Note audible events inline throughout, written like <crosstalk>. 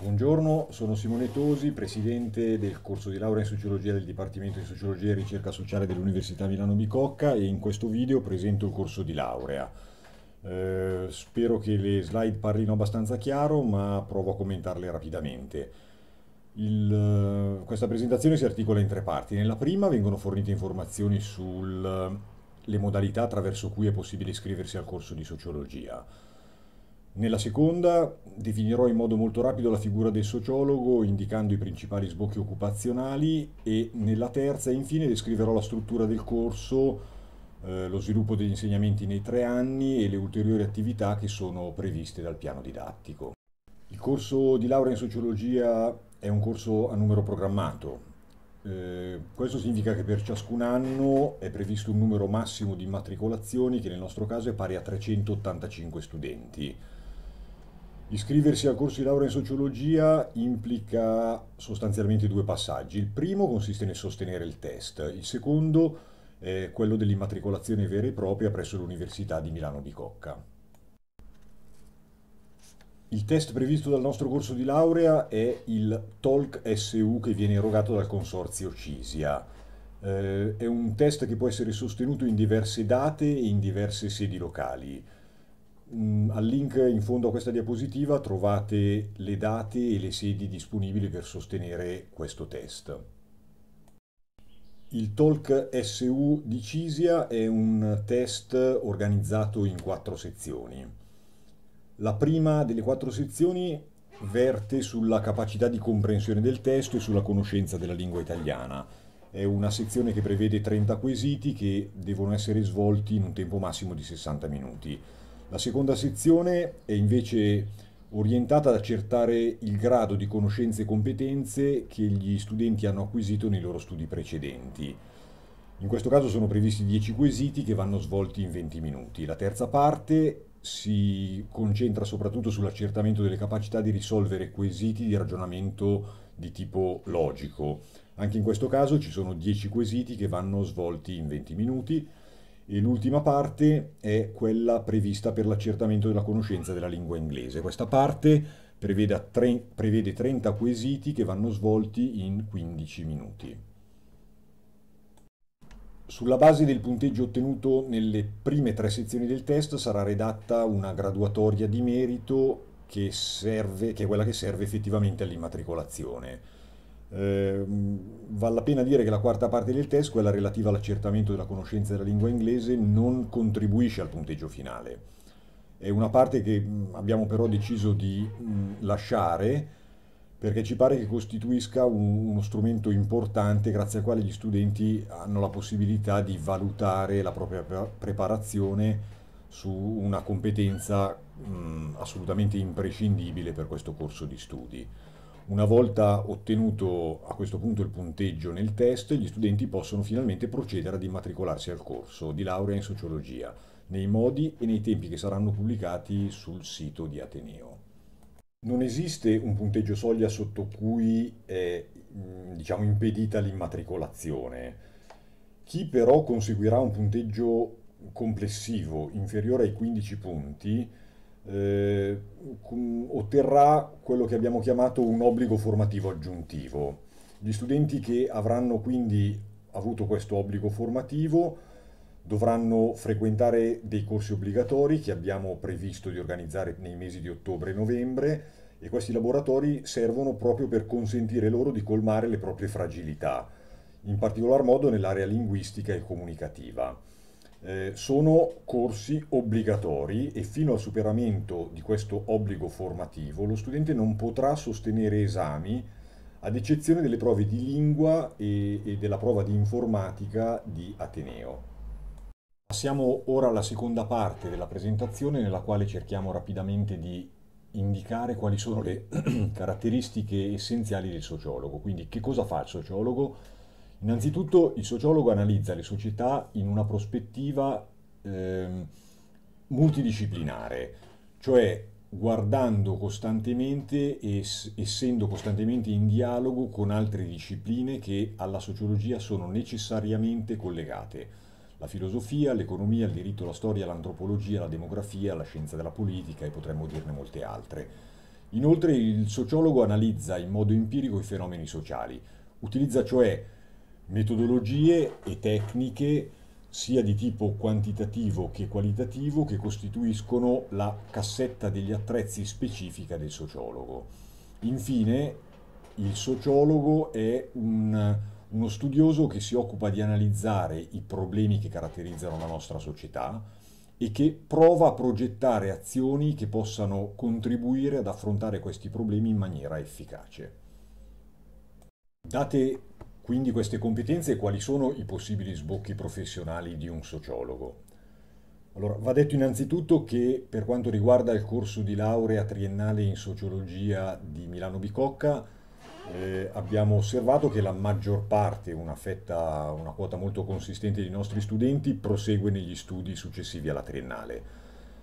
Buongiorno, sono Simone Tosi, presidente del corso di laurea in sociologia del Dipartimento di Sociologia e Ricerca Sociale dell'Università Milano Bicocca e in questo video presento il corso di laurea. Eh, spero che le slide parlino abbastanza chiaro, ma provo a commentarle rapidamente. Il, eh, questa presentazione si articola in tre parti. Nella prima vengono fornite informazioni sulle modalità attraverso cui è possibile iscriversi al corso di sociologia. Nella seconda definirò in modo molto rapido la figura del sociologo indicando i principali sbocchi occupazionali e nella terza infine descriverò la struttura del corso, eh, lo sviluppo degli insegnamenti nei tre anni e le ulteriori attività che sono previste dal piano didattico. Il corso di laurea in sociologia è un corso a numero programmato. Eh, questo significa che per ciascun anno è previsto un numero massimo di immatricolazioni che nel nostro caso è pari a 385 studenti. Iscriversi al corso di laurea in sociologia implica sostanzialmente due passaggi. Il primo consiste nel sostenere il test, il secondo è quello dell'immatricolazione vera e propria presso l'Università di Milano Bicocca. Il test previsto dal nostro corso di laurea è il TOLC SU che viene erogato dal consorzio CISIA. Eh, è un test che può essere sostenuto in diverse date e in diverse sedi locali. Mm, al link in fondo a questa diapositiva trovate le date e le sedi disponibili per sostenere questo test. Il Talk SU di Cisia è un test organizzato in quattro sezioni. La prima delle quattro sezioni verte sulla capacità di comprensione del testo e sulla conoscenza della lingua italiana. È una sezione che prevede 30 quesiti che devono essere svolti in un tempo massimo di 60 minuti. La seconda sezione è invece orientata ad accertare il grado di conoscenze e competenze che gli studenti hanno acquisito nei loro studi precedenti. In questo caso sono previsti 10 quesiti che vanno svolti in 20 minuti. La terza parte si concentra soprattutto sull'accertamento delle capacità di risolvere quesiti di ragionamento di tipo logico. Anche in questo caso ci sono 10 quesiti che vanno svolti in 20 minuti. E l'ultima parte è quella prevista per l'accertamento della conoscenza della lingua inglese. Questa parte prevede, tre, prevede 30 quesiti che vanno svolti in 15 minuti. Sulla base del punteggio ottenuto nelle prime tre sezioni del test sarà redatta una graduatoria di merito che, serve, che è quella che serve effettivamente all'immatricolazione. Eh, vale la pena dire che la quarta parte del test, quella relativa all'accertamento della conoscenza della lingua inglese, non contribuisce al punteggio finale. È una parte che abbiamo però deciso di mh, lasciare perché ci pare che costituisca un, uno strumento importante grazie al quale gli studenti hanno la possibilità di valutare la propria preparazione su una competenza mh, assolutamente imprescindibile per questo corso di studi. Una volta ottenuto a questo punto il punteggio nel test, gli studenti possono finalmente procedere ad immatricolarsi al corso di laurea in sociologia, nei modi e nei tempi che saranno pubblicati sul sito di Ateneo. Non esiste un punteggio soglia sotto cui è mm, diciamo, impedita l'immatricolazione. Chi però conseguirà un punteggio complessivo inferiore ai 15 punti eh, otterrà quello che abbiamo chiamato un obbligo formativo aggiuntivo. Gli studenti che avranno quindi avuto questo obbligo formativo dovranno frequentare dei corsi obbligatori che abbiamo previsto di organizzare nei mesi di ottobre e novembre e questi laboratori servono proprio per consentire loro di colmare le proprie fragilità, in particolar modo nell'area linguistica e comunicativa eh, sono corsi obbligatori e fino al superamento di questo obbligo formativo lo studente non potrà sostenere esami ad eccezione delle prove di lingua e, e della prova di informatica di Ateneo. Passiamo ora alla seconda parte della presentazione nella quale cerchiamo rapidamente di indicare quali sono le <clears throat> caratteristiche essenziali del sociologo, quindi che cosa fa il sociologo, Innanzitutto il sociologo analizza le società in una prospettiva eh, multidisciplinare, cioè guardando costantemente e essendo costantemente in dialogo con altre discipline che alla sociologia sono necessariamente collegate. La filosofia, l'economia, il diritto, la storia, l'antropologia, la demografia, la scienza della politica e potremmo dirne molte altre. Inoltre il sociologo analizza in modo empirico i fenomeni sociali, utilizza cioè metodologie e tecniche sia di tipo quantitativo che qualitativo che costituiscono la cassetta degli attrezzi specifica del sociologo. Infine, il sociologo è un, uno studioso che si occupa di analizzare i problemi che caratterizzano la nostra società e che prova a progettare azioni che possano contribuire ad affrontare questi problemi in maniera efficace. Date quindi queste competenze quali sono i possibili sbocchi professionali di un sociologo? Allora, va detto innanzitutto che per quanto riguarda il corso di laurea triennale in sociologia di Milano Bicocca, eh, abbiamo osservato che la maggior parte, una fetta, una quota molto consistente di nostri studenti prosegue negli studi successivi alla triennale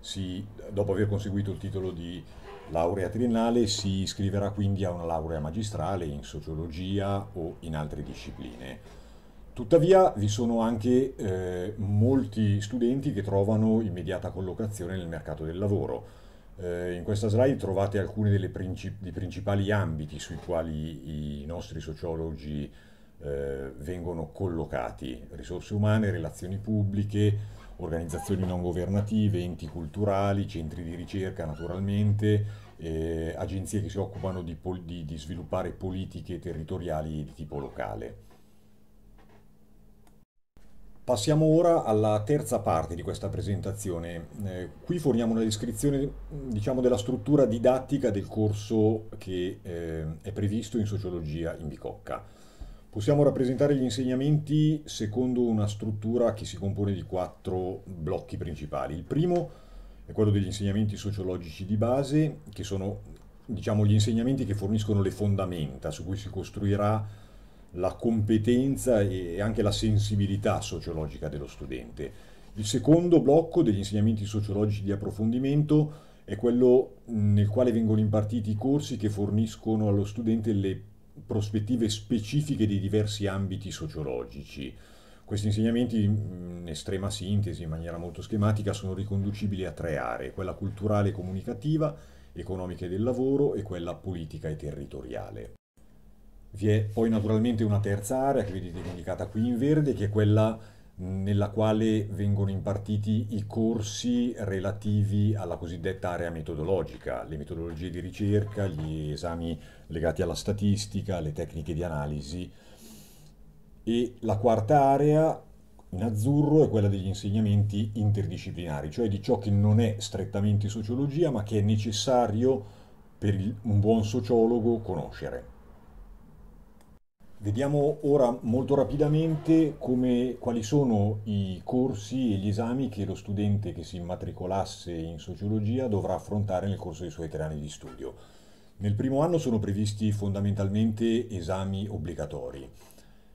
si, dopo aver conseguito il titolo di laurea triennale si iscriverà quindi a una laurea magistrale in sociologia o in altre discipline. Tuttavia vi sono anche eh, molti studenti che trovano immediata collocazione nel mercato del lavoro. Eh, in questa slide trovate alcuni dei princip principali ambiti sui quali i nostri sociologi eh, vengono collocati, risorse umane, relazioni pubbliche, organizzazioni non governative, enti culturali, centri di ricerca naturalmente, eh, agenzie che si occupano di, pol- di, di sviluppare politiche territoriali di tipo locale. Passiamo ora alla terza parte di questa presentazione. Eh, qui forniamo una descrizione diciamo, della struttura didattica del corso che eh, è previsto in sociologia in Bicocca. Possiamo rappresentare gli insegnamenti secondo una struttura che si compone di quattro blocchi principali. Il primo è quello degli insegnamenti sociologici di base, che sono diciamo, gli insegnamenti che forniscono le fondamenta su cui si costruirà la competenza e anche la sensibilità sociologica dello studente. Il secondo blocco degli insegnamenti sociologici di approfondimento è quello nel quale vengono impartiti i corsi che forniscono allo studente le prospettive specifiche di diversi ambiti sociologici. Questi insegnamenti, in estrema sintesi, in maniera molto schematica, sono riconducibili a tre aree, quella culturale e comunicativa, economica e del lavoro e quella politica e territoriale. Vi è poi naturalmente una terza area che vedete indicata qui in verde, che è quella nella quale vengono impartiti i corsi relativi alla cosiddetta area metodologica, le metodologie di ricerca, gli esami legati alla statistica, le tecniche di analisi. E la quarta area in azzurro è quella degli insegnamenti interdisciplinari, cioè di ciò che non è strettamente sociologia ma che è necessario per un buon sociologo conoscere. Vediamo ora molto rapidamente come, quali sono i corsi e gli esami che lo studente che si immatricolasse in sociologia dovrà affrontare nel corso dei suoi tre anni di studio. Nel primo anno sono previsti fondamentalmente esami obbligatori.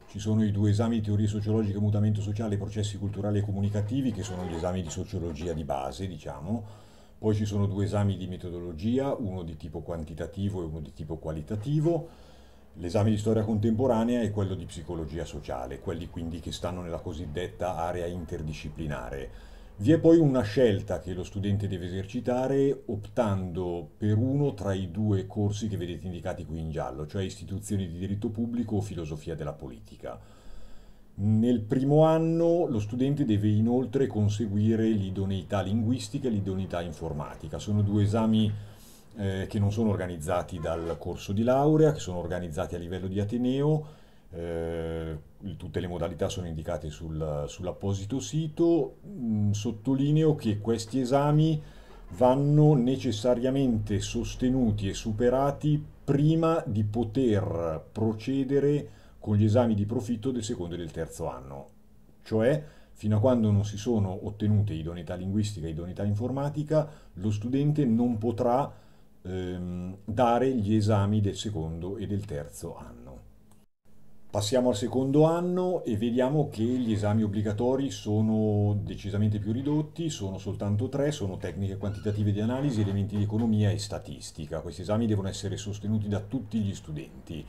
Ci sono i due esami teorie sociologiche, mutamento sociale, processi culturali e comunicativi, che sono gli esami di sociologia di base, diciamo, poi ci sono due esami di metodologia, uno di tipo quantitativo e uno di tipo qualitativo. L'esame di storia contemporanea e quello di psicologia sociale, quelli quindi che stanno nella cosiddetta area interdisciplinare. Vi è poi una scelta che lo studente deve esercitare optando per uno tra i due corsi che vedete indicati qui in giallo, cioè istituzioni di diritto pubblico o filosofia della politica. Nel primo anno lo studente deve inoltre conseguire l'idoneità linguistica e l'idoneità informatica. Sono due esami eh, che non sono organizzati dal corso di laurea, che sono organizzati a livello di Ateneo. Eh, tutte le modalità sono indicate sul, sull'apposito sito. Mm, sottolineo che questi esami vanno necessariamente sostenuti e superati prima di poter procedere con gli esami di profitto del secondo e del terzo anno, cioè fino a quando non si sono ottenute idoneità linguistica e idoneità informatica, lo studente non potrà ehm, dare gli esami del secondo e del terzo anno. Passiamo al secondo anno e vediamo che gli esami obbligatori sono decisamente più ridotti, sono soltanto tre, sono tecniche quantitative di analisi, elementi di economia e statistica. Questi esami devono essere sostenuti da tutti gli studenti.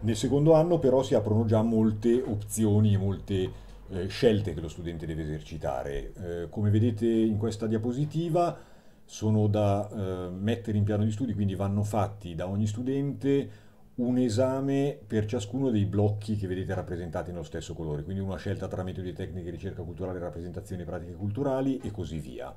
Nel secondo anno però si aprono già molte opzioni e molte eh, scelte che lo studente deve esercitare. Eh, come vedete in questa diapositiva, sono da eh, mettere in piano di studi, quindi vanno fatti da ogni studente un esame per ciascuno dei blocchi che vedete rappresentati nello stesso colore, quindi una scelta tra metodi e tecniche, ricerca culturale, rappresentazioni e pratiche culturali e così via.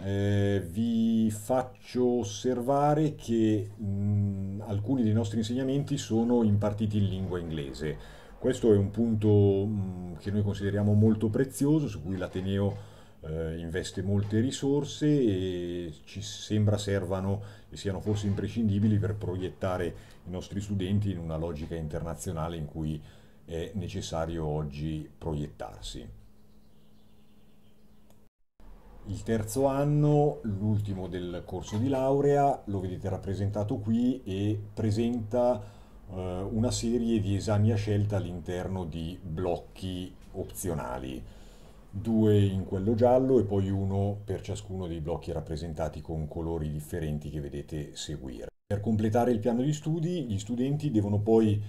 Eh, vi faccio osservare che mh, alcuni dei nostri insegnamenti sono impartiti in lingua inglese. Questo è un punto mh, che noi consideriamo molto prezioso, su cui l'Ateneo eh, investe molte risorse e ci sembra servano e siano forse imprescindibili per proiettare i nostri studenti in una logica internazionale in cui è necessario oggi proiettarsi. Il terzo anno, l'ultimo del corso di laurea, lo vedete rappresentato qui e presenta eh, una serie di esami a scelta all'interno di blocchi opzionali due in quello giallo e poi uno per ciascuno dei blocchi rappresentati con colori differenti che vedete seguire. Per completare il piano di studi gli studenti devono poi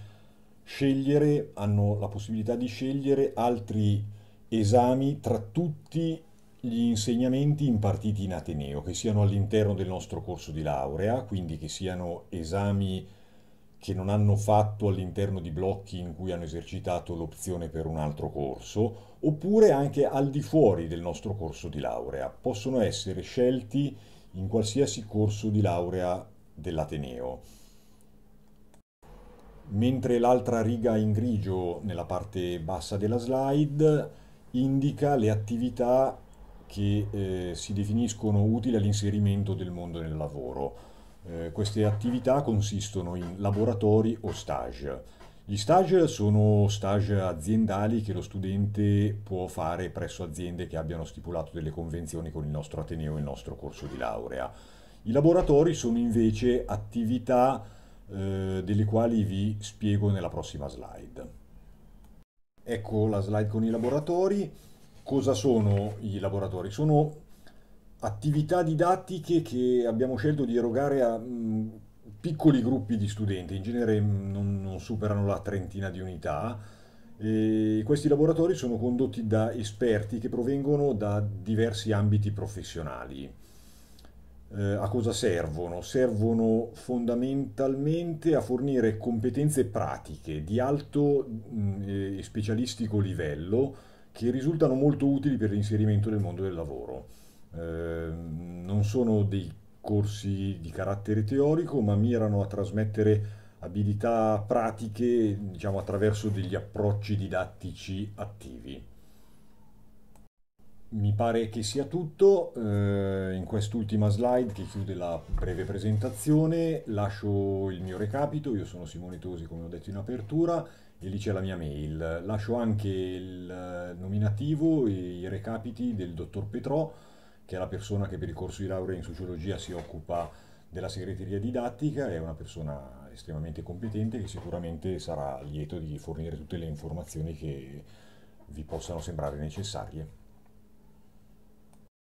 scegliere, hanno la possibilità di scegliere altri esami tra tutti gli insegnamenti impartiti in Ateneo, che siano all'interno del nostro corso di laurea, quindi che siano esami che non hanno fatto all'interno di blocchi in cui hanno esercitato l'opzione per un altro corso, oppure anche al di fuori del nostro corso di laurea. Possono essere scelti in qualsiasi corso di laurea dell'Ateneo. Mentre l'altra riga in grigio nella parte bassa della slide indica le attività che eh, si definiscono utili all'inserimento del mondo del lavoro. Eh, queste attività consistono in laboratori o stage. Gli stage sono stage aziendali che lo studente può fare presso aziende che abbiano stipulato delle convenzioni con il nostro Ateneo e il nostro corso di laurea. I laboratori sono invece attività eh, delle quali vi spiego nella prossima slide. Ecco la slide con i laboratori. Cosa sono i laboratori? Sono attività didattiche che abbiamo scelto di erogare a mh, mm, piccoli gruppi di studenti, in genere mm, non, non, superano la trentina di unità. E questi laboratori sono condotti da esperti che provengono da diversi ambiti professionali. Eh, a cosa servono? Servono fondamentalmente a fornire competenze pratiche di alto mh, mm, e specialistico livello che risultano molto utili per l'inserimento nel mondo del lavoro. Ehm, non sono dei corsi di carattere teorico, ma mirano a trasmettere abilità pratiche diciamo, attraverso degli approcci didattici attivi. Mi pare che sia tutto, eh, in quest'ultima slide che chiude la breve presentazione lascio il mio recapito, io sono Simone Tosi come ho detto in apertura e lì c'è la mia mail, lascio anche il eh, nominativo e i recapiti del dottor Petrò che è la persona che per il corso di laurea in sociologia si occupa della segreteria didattica, è una persona estremamente competente che sicuramente sarà lieto di fornire tutte le informazioni che vi possano sembrare necessarie.